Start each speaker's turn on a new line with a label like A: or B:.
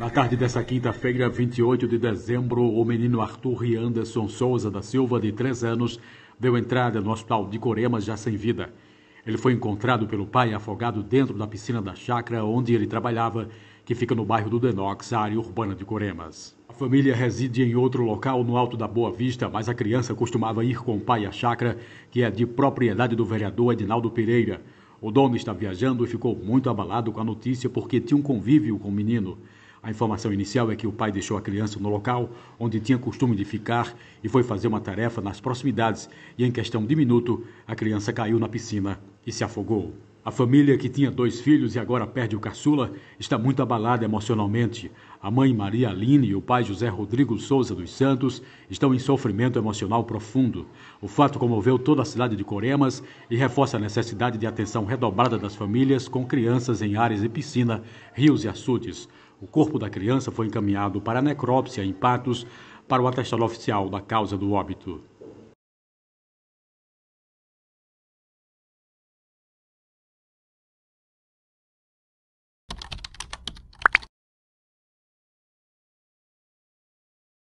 A: Na tarde desta quinta-feira, 28 de dezembro, o menino Arthur Anderson Souza da Silva, de 3 anos, deu entrada no hospital de Coremas já sem vida. Ele foi encontrado pelo pai afogado dentro da piscina da chácara onde ele trabalhava, que fica no bairro do Denox, área urbana de Coremas. A família reside em outro local no Alto da Boa Vista, mas a criança costumava ir com o pai à chácara, que é de propriedade do vereador Edinaldo Pereira. O dono está viajando e ficou muito abalado com a notícia porque tinha um convívio com o menino. A informação inicial é que o pai deixou a criança no local onde tinha costume de ficar e foi fazer uma tarefa nas proximidades e, em questão de minuto, a criança caiu na piscina e se afogou. A família, que tinha dois filhos e agora perde o caçula, está muito abalada emocionalmente. A mãe Maria Aline e o pai José Rodrigo Souza dos Santos estão em sofrimento emocional profundo. O fato comoveu toda a cidade de Coremas e reforça a necessidade de atenção redobrada das famílias com crianças em áreas de piscina, rios e açudes. O corpo da criança foi encaminhado para a necrópsia em Patos para o atestado oficial da causa do óbito.